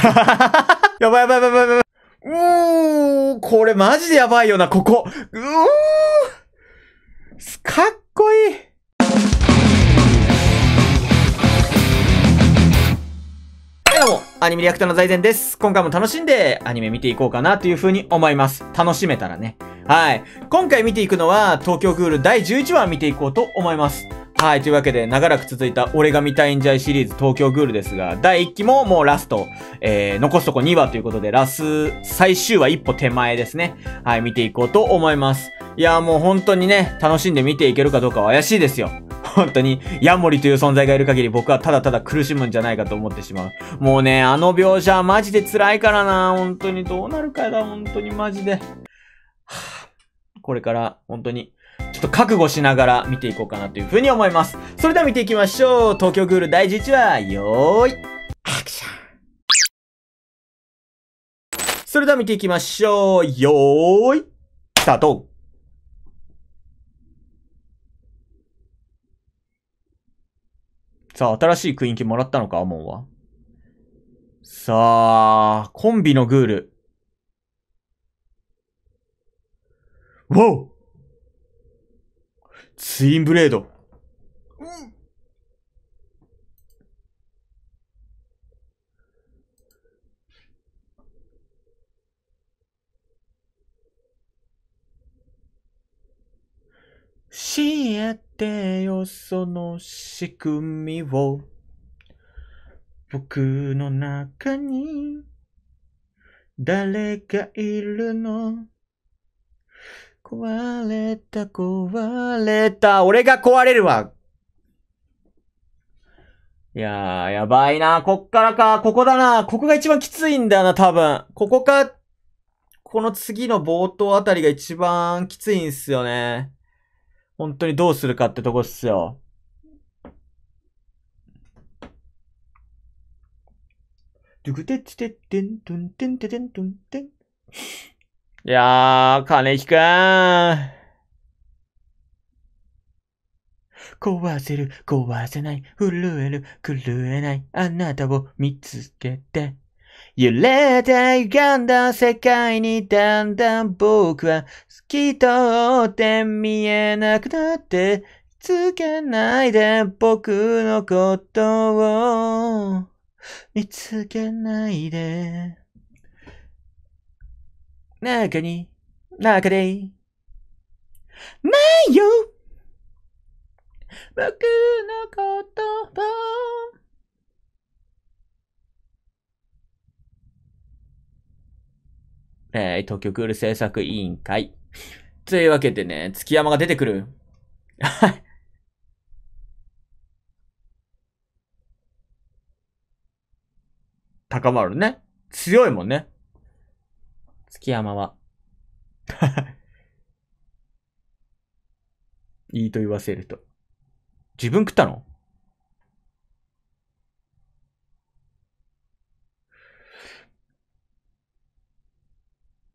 やばいやばいやばいやばい。うー、これマジでやばいよな、ここ。うー、かっこいい。どうも、アニメリアクターの財前です。今回も楽しんでアニメ見ていこうかなというふうに思います。楽しめたらね。はい。今回見ていくのは、東京クール第11話見ていこうと思います。はい、というわけで、長らく続いた俺が見たいんじゃいシリーズ東京グールですが、第1期ももうラスト、えー、残すとこ2話ということで、ラス、最終話一歩手前ですね。はい、見ていこうと思います。いや、もう本当にね、楽しんで見ていけるかどうかは怪しいですよ。本当に、ヤモリという存在がいる限り僕はただただ苦しむんじゃないかと思ってしまう。もうね、あの描写マジで辛いからな。本当にどうなるかだ、本当にマジで。はこれから、本当に、ちょっと覚悟しながら見ていこうかなというふうに思います。それでは見ていきましょう。東京グール第11話、よーい、アクション。それでは見ていきましょう。よーい、スタートさあ、新しい雰囲気もらったのか、アモンは。さあ、コンビのグール。わおツインブレード。うん、教えてよ、その仕組みを。僕の中に誰がいるの壊れた、壊れた。俺が壊れるわ。いやー、やばいな。こっからか。ここだな。ここが一番きついんだよな、多分。ここか、この次の冒頭あたりが一番きついんすよね。本当にどうするかってとこっすよ。ドゥグテッテッテントゥンテンテテントゥンテン。いやー、金木くん。壊せる、壊せない、震える、狂えない、あなたを見つけて。揺れて歪んだ世界にだんだん僕は透き通って見えなくなって、つけないで僕のことを見つけないで。中に、中で、迷よ僕の言葉。ええー、東京クール制作委員会。というわけでね、月山が出てくる。はい。高まるね。強いもんね。月山は。い いと言わせると。自分食ったの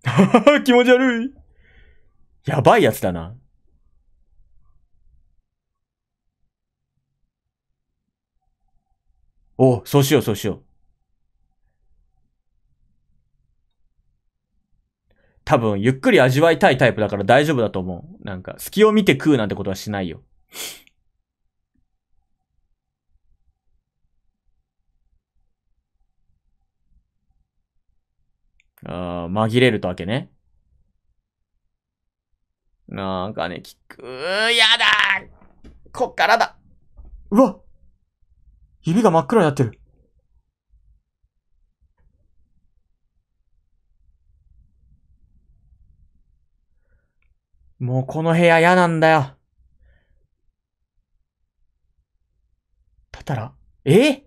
はは 気持ち悪い。やばいやつだな。おそうしよう、そうしよう。多分、ゆっくり味わいたいタイプだから大丈夫だと思う。なんか、隙を見て食うなんてことはしないよ。あ紛れるとわけね。なんかね、聞く、やだこっからだうわ指が真っ黒になってる。もうこの部屋嫌なんだよ。たたら、え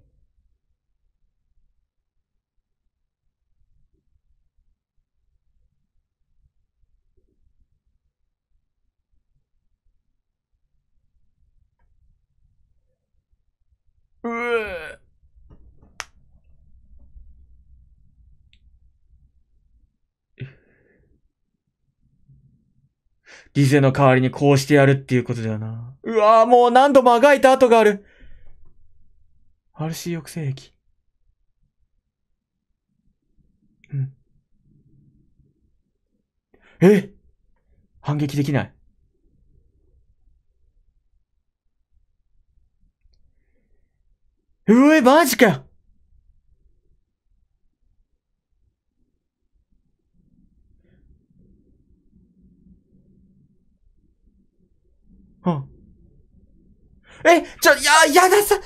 うぅリゼの代わりにこうしてやるっていうことだよな。うわぁ、もう何度もあがいた跡がある。RC 抑制液。うん。え反撃できない。うえ、マジかうん。え、ちょ、や、やださ。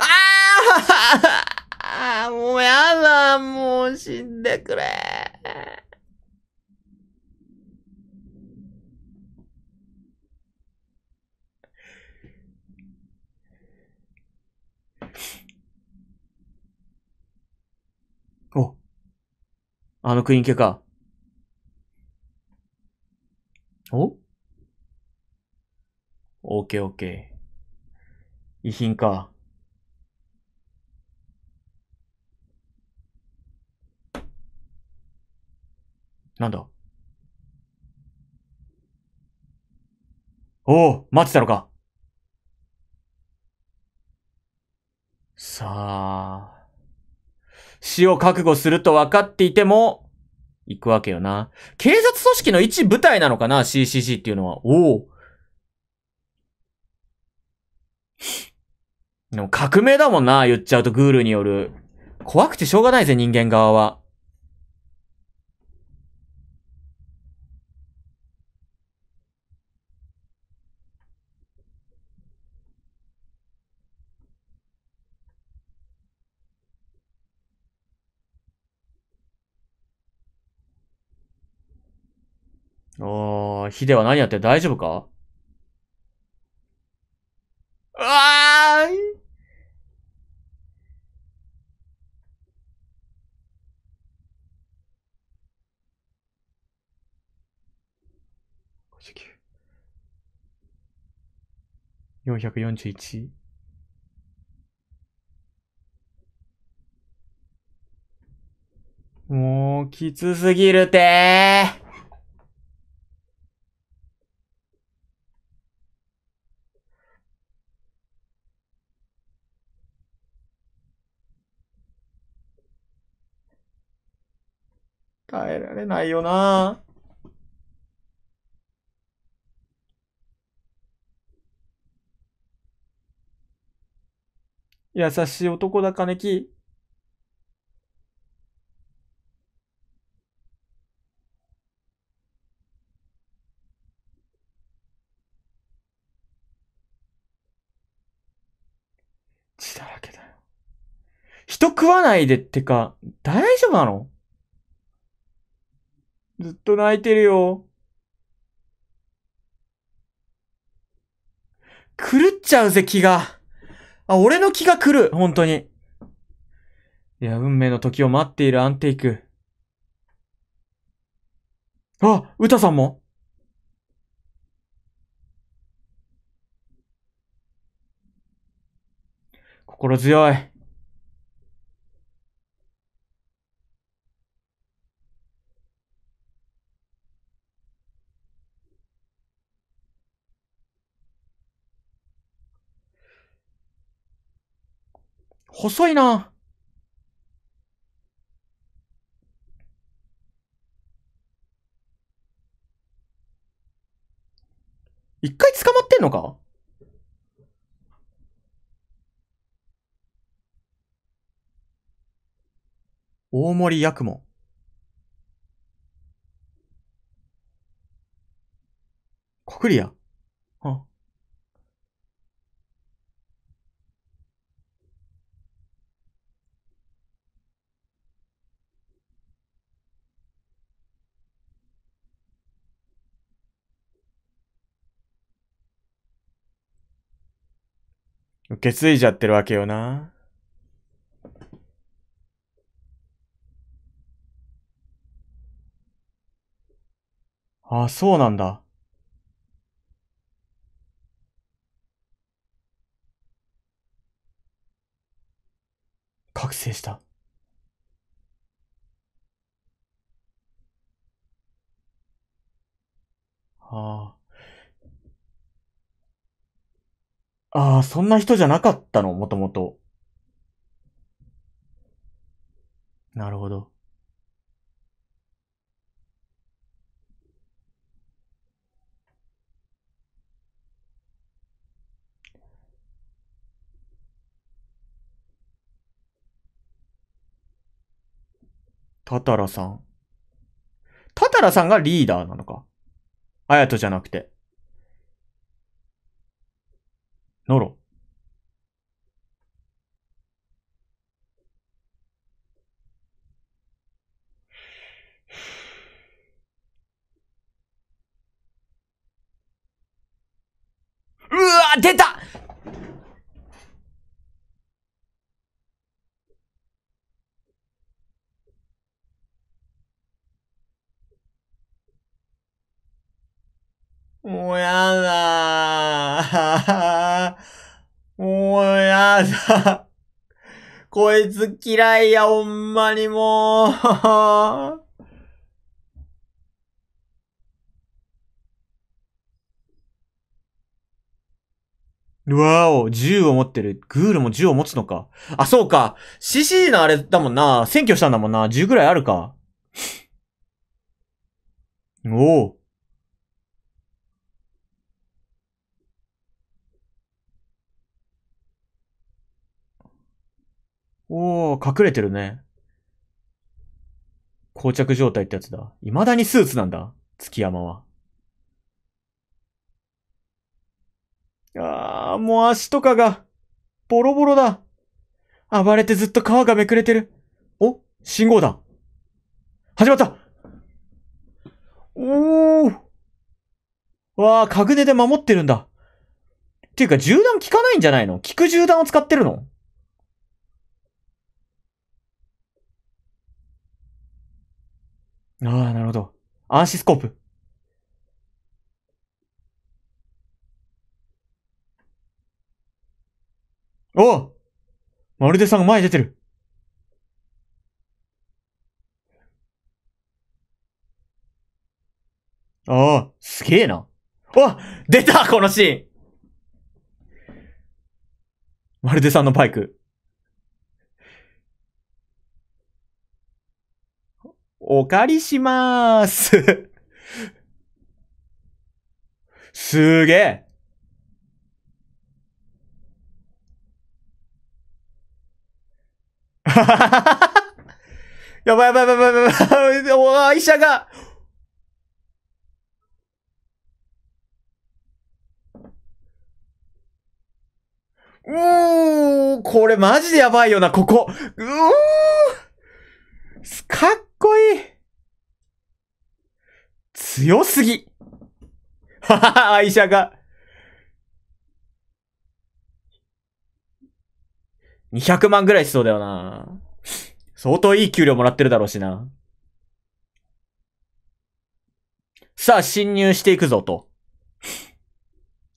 ああもうやだ、もう死んでくれ。お。あのクイーン系か。オーケーオーケー。遺品か。なんだおお待ってたのかさあ、死を覚悟すると分かっていても、行くわけよな。警察組織の一部隊なのかな ?CCC っていうのは。おおでも革命だもんな、言っちゃうとグールによる。怖くてしょうがないぜ、人間側は。おー、ヒデは何やって大丈夫かうわー441。もう、きつすぎるて耐えられないよな優しい男だ金木。血だらけだよ。人食わないでってか、大丈夫なのずっと泣いてるよ。狂っちゃうぜ、気が。あ、俺の気が狂る本当に。いや、運命の時を待っているアンテイク。あ、歌さんも心強い。細いな。一回捕まってんのか大森八雲。国利や。受け継いじゃってるわけよな。ああ、そうなんだ。覚醒した。ああ。ああ、そんな人じゃなかったの、もともと。なるほど。タタラさん。タタラさんがリーダーなのか。あやとじゃなくて。のろ。うわ出たこいつ嫌いや、ほんまにもう。わお、銃を持ってる。グールも銃を持つのか。あ、そうか。CC のあれだもんな。選挙したんだもんな。銃ぐらいあるか。おお。おー、隠れてるね。膠着状態ってやつだ。未だにスーツなんだ。月山は。あー、もう足とかが、ボロボロだ。暴れてずっと皮がめくれてる。お信号だ。始まったおー。わあ、カグネで守ってるんだ。っていうか、銃弾効かないんじゃないの効く銃弾を使ってるのああ、なるほど。アンシスコープ。おおまるでさんが前に出てる。ああ、すげえな。お出たこのシーンまるでさんのバイク。お借りしまーす すげえ。やばいやばいやばいやばいやばい。おー、医者が。うー、これマジでやばいよな、ここ。うー、かっこいい強すぎははは、愛車が。200万ぐらいしそうだよな。相当いい給料もらってるだろうしな。さあ、侵入していくぞと。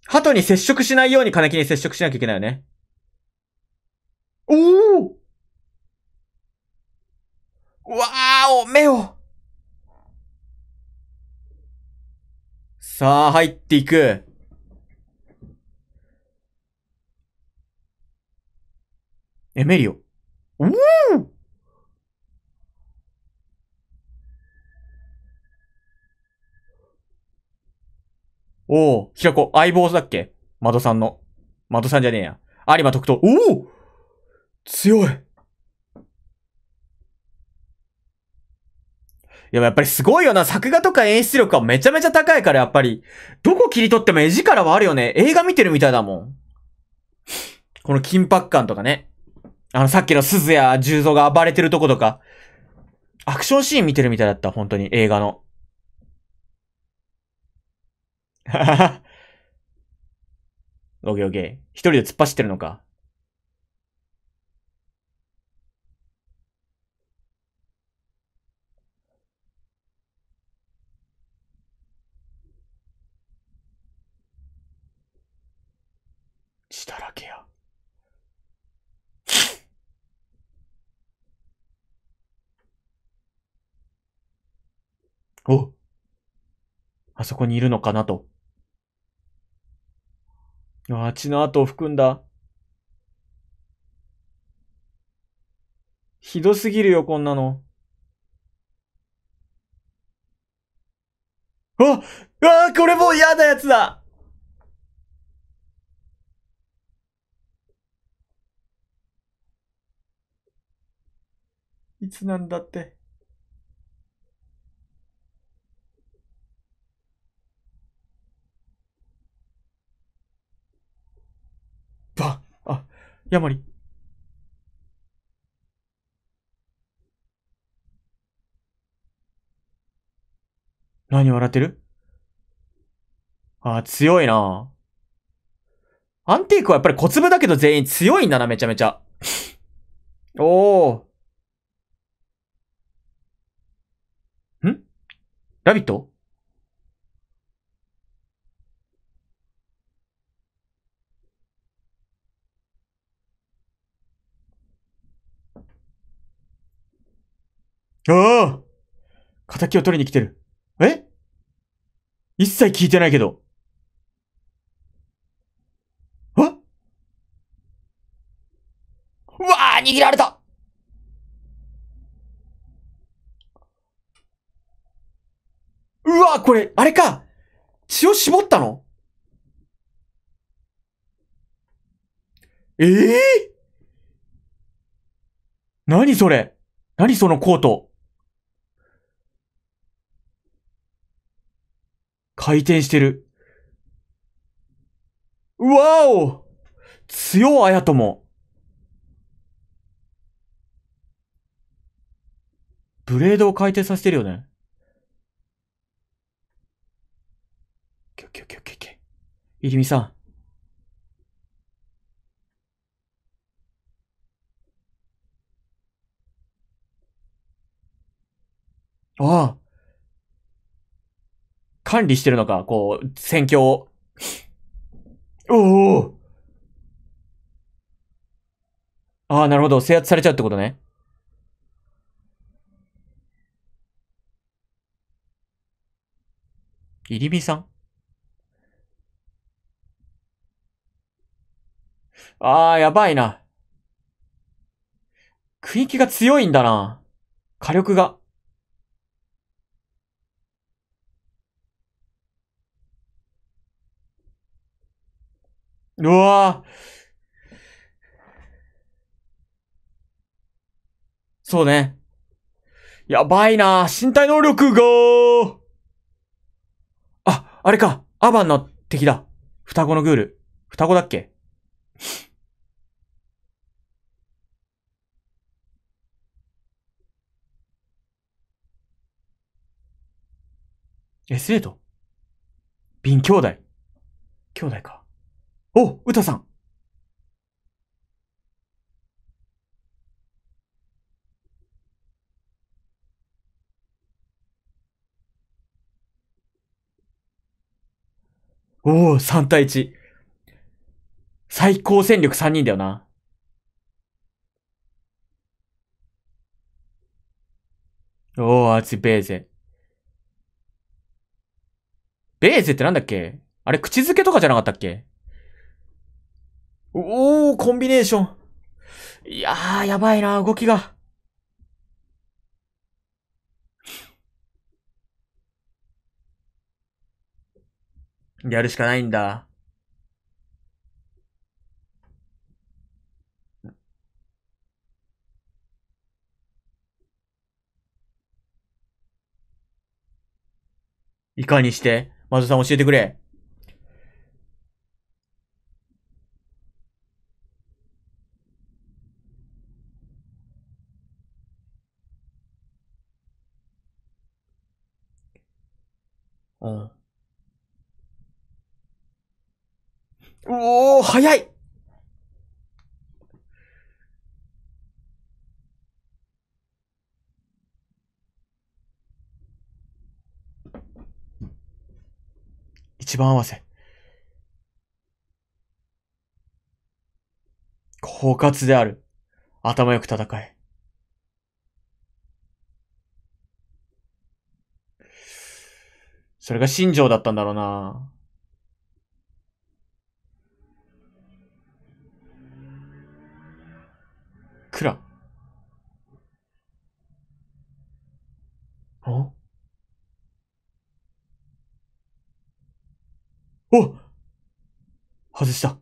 鳩に接触しないように金木に接触しなきゃいけないよね。おお目を。さあ、入っていく。エメリオ。おーおお、らこ、相棒だっけ窓さんの。窓さんじゃねえや。有馬特等。おお強いでもやっぱりすごいよな。作画とか演出力はめちゃめちゃ高いから、やっぱり。どこ切り取っても絵力はあるよね。映画見てるみたいだもん。この緊迫感とかね。あの、さっきの鈴や十蔵が暴れてるとことか。アクションシーン見てるみたいだった、本当に、映画の。ははは。オゲオー。一人で突っ走ってるのか。そこにいるのかなと。ああ、血の跡を含んだ。ひどすぎるよ、こんなの。あああこれもう嫌なやつだいつなんだって。ヤモリ。何笑ってるああ、強いなアンティークはやっぱり小粒だけど全員強いんだな、めちゃめちゃ。おー。んラビットああ仇を取りに来てる。え一切聞いてないけど。あうわあ握られたうわこれ、あれか血を絞ったのええー、何それ何そのコート回転してる。うわお強あやとも。ブレードを回転させてるよね。キョキョキョキョキョ。いりみさん。ああ。管理してるのか、こう、戦況を。おおああ、なるほど。制圧されちゃうってことね。イリビさんああ、やばいな。区域が強いんだな。火力が。うわぁ。そうね。やばいなぁ。身体能力があ、あれか。アバンの敵だ。双子のグール。双子だっけエスレート。瓶兄弟。兄弟か。お、うたさん。おお、3対1。最高戦力3人だよな。おお、あいチベーゼ。ベーゼってなんだっけあれ、口づけとかじゃなかったっけおー、コンビネーション。いやー、やばいな、動きが。やるしかないんだ。いかにして、マズさん教えてくれ。うん。うおー、早い一番合わせ。狡猾である。頭よく戦え。それが新庄だったんだろうな。くら。おお外した。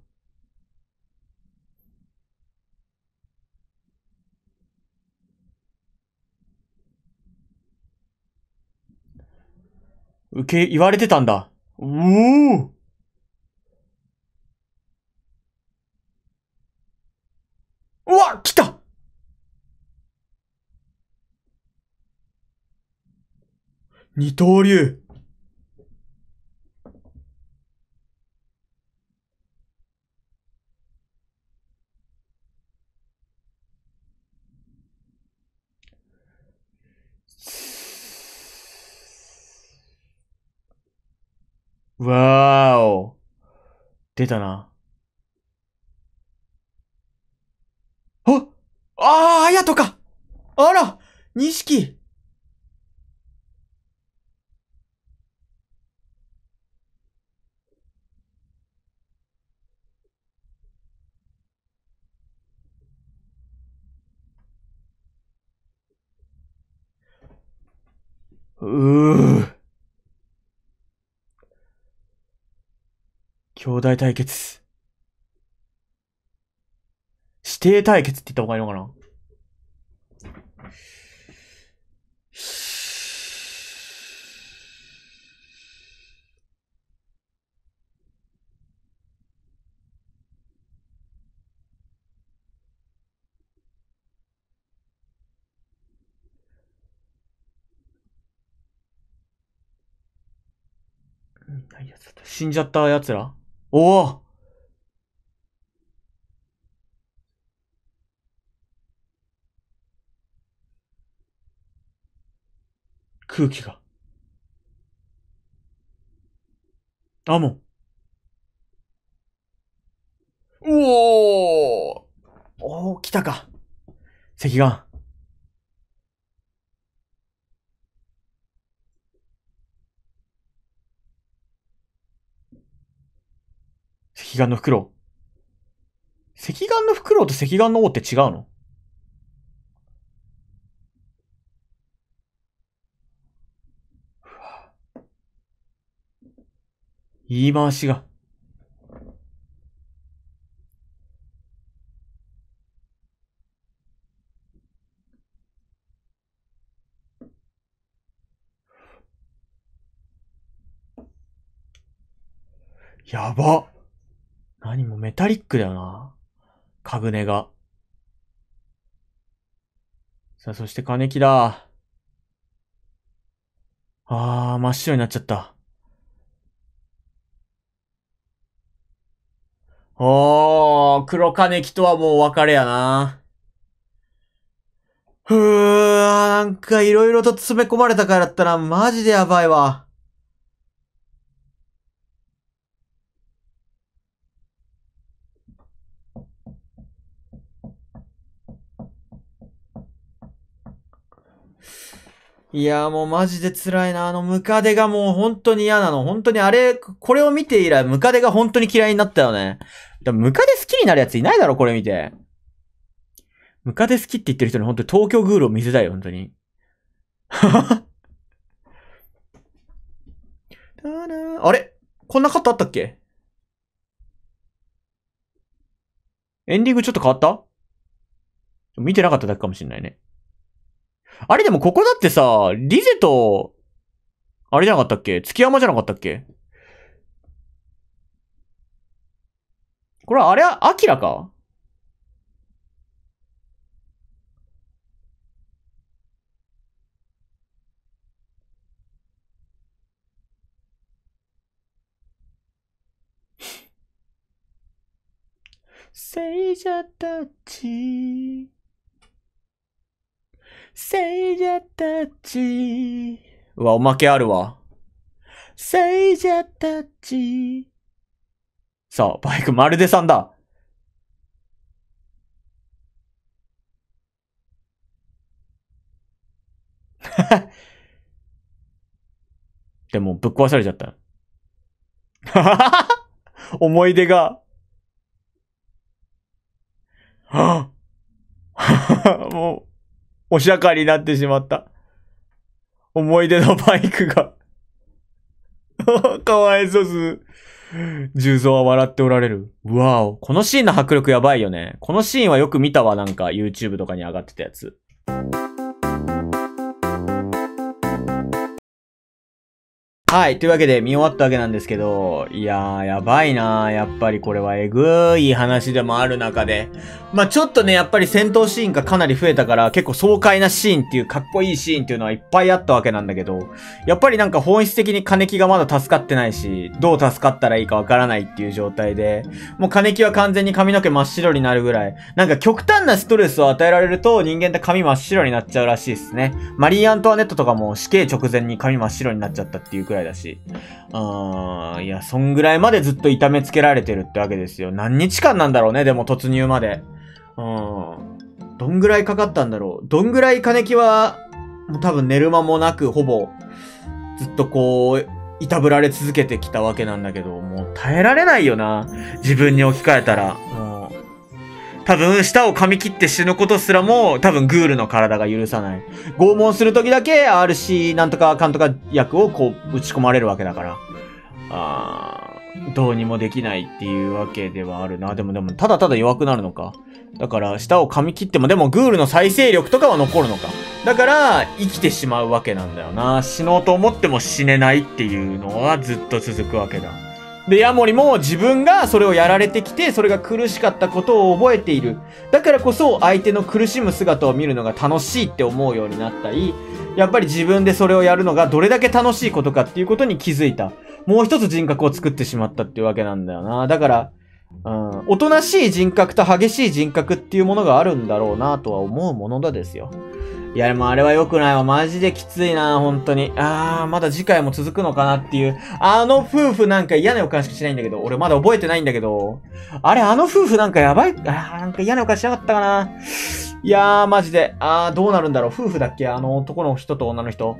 受け、言われてたんだ。おおうわ来た二刀流わーお。出たな。あああ、やとかあら錦うー兄弟対決。指定対決って言った方がいいのかな死んじゃった奴らおお空気が。あもン。うおーおお来たか。赤眼。石岩の袋。石岩の袋と石岩の王って違うの言い回しが。やば。クだな。かぐねが。さあ、そして金木だ。あー、真っ白になっちゃった。おー、黒金木とはもう別れやな。ふー、なんかいろいろと詰め込まれたからだったらマジでやばいわ。いや、もうマジで辛いな。あのムカデがもう本当に嫌なの。本当にあれ、これを見て以来ムカデが本当に嫌いになったよね。でもムカデ好きになるやついないだろ、これ見て。ムカデ好きって言ってる人に本当に東京グールを見せたいよ、本当に。あれこんなカットあったっけエンディングちょっと変わった見てなかっただけかもしれないね。あれでもここだってさ、リゼと、あれじゃなかったっけ月山じゃなかったっけこれあれは、アキラか 聖者たち聖者たち。うわ、おまけあるわ。聖者たち。さあ、バイク、まるでさんだ。でも、ぶっ壊されちゃった。思い出が。はもう。おしゃかになってしまった。思い出のバイクが かわいそうす。重蔵は笑っておられる。うわお。このシーンの迫力やばいよね。このシーンはよく見たわ、なんか YouTube とかに上がってたやつ。はい。というわけで見終わったわけなんですけど、いやー、やばいなー。やっぱりこれはえぐーい話でもある中で。まあ、ちょっとね、やっぱり戦闘シーンがかなり増えたから、結構爽快なシーンっていう、かっこいいシーンっていうのはいっぱいあったわけなんだけど、やっぱりなんか本質的に金木がまだ助かってないし、どう助かったらいいかわからないっていう状態で、もう金木は完全に髪の毛真っ白になるぐらい、なんか極端なストレスを与えられると人間って髪真っ白になっちゃうらしいですね。マリー・アントワネットとかも死刑直前に髪真っ白になっちゃったっていうくらいらいだし。うん、いや、そんぐらいまでずっと痛めつけられてるってわけですよ。何日間なんだろうね、でも突入まで。うん。どんぐらいかかったんだろう。どんぐらい金木は、もう多分寝る間もなく、ほぼ、ずっとこう、いたぶられ続けてきたわけなんだけど、もう耐えられないよな。自分に置き換えたら。多分、舌を噛み切って死ぬことすらも、多分、グールの体が許さない。拷問するときだけ、RC なんとかかんとかをこう、打ち込まれるわけだから。あー、どうにもできないっていうわけではあるな。でもでも、ただただ弱くなるのか。だから、舌を噛み切っても、でも、グールの再生力とかは残るのか。だから、生きてしまうわけなんだよな。死のうと思っても死ねないっていうのはずっと続くわけだ。で、ヤモリも自分がそれをやられてきて、それが苦しかったことを覚えている。だからこそ相手の苦しむ姿を見るのが楽しいって思うようになったり、やっぱり自分でそれをやるのがどれだけ楽しいことかっていうことに気づいた。もう一つ人格を作ってしまったっていうわけなんだよな。だから、うん、おとなしい人格と激しい人格っていうものがあるんだろうなとは思うものだですよ。いや、でもあれは良くないわ。マジできついな、本当に。あー、まだ次回も続くのかなっていう。あの夫婦なんか嫌な予感しかしないんだけど、俺まだ覚えてないんだけど。あれ、あの夫婦なんかやばい、あー、なんか嫌な予感しなかったかな。いやー、マジで。あー、どうなるんだろう。夫婦だっけあの男の人と女の人。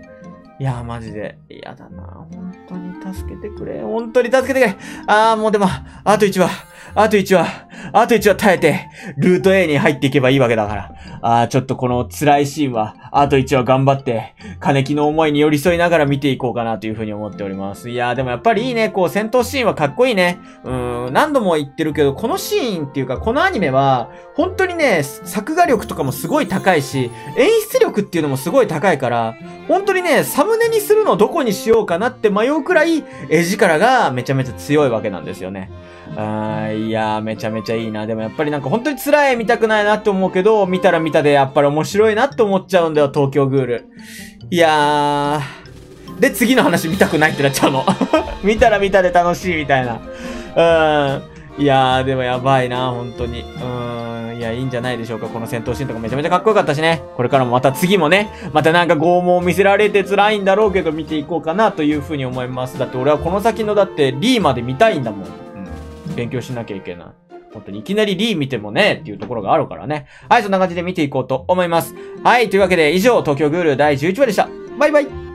いやー、マジで。嫌だな。本当に助けてくれ。本当に助けてくれ。あー、もうでも、あと1話。あと1話、あと1話耐えて、ルート A に入っていけばいいわけだから。ああ、ちょっとこの辛いシーンは、あと1話頑張って、金木の思いに寄り添いながら見ていこうかなというふうに思っております。いやーでもやっぱりいいね、こう戦闘シーンはかっこいいね。うん、何度も言ってるけど、このシーンっていうか、このアニメは、本当にね、作画力とかもすごい高いし、演出力っていうのもすごい高いから、本当にね、サムネにするのどこにしようかなって迷うくらい、絵力がめちゃめちゃ強いわけなんですよね。あいやー、めちゃめちゃいいな。でもやっぱりなんか本当に辛い見たくないなって思うけど、見たら見たでやっぱり面白いなって思っちゃうんだよ、東京グール。いやー。で、次の話見たくないってなっちゃうの。見たら見たで楽しいみたいな。うん。いやー、でもやばいな、本当に。うーん。いや、いいんじゃないでしょうか。この戦闘シーンとかめちゃめちゃかっこよかったしね。これからもまた次もね、またなんか拷問を見せられて辛いんだろうけど見ていこうかなというふうに思います。だって俺はこの先のだってリーまで見たいんだもん。勉強しなきゃいけない。本当にいきなりリー見てもね、っていうところがあるからね。はい、そんな感じで見ていこうと思います。はい、というわけで以上、東京グール第11話でした。バイバイ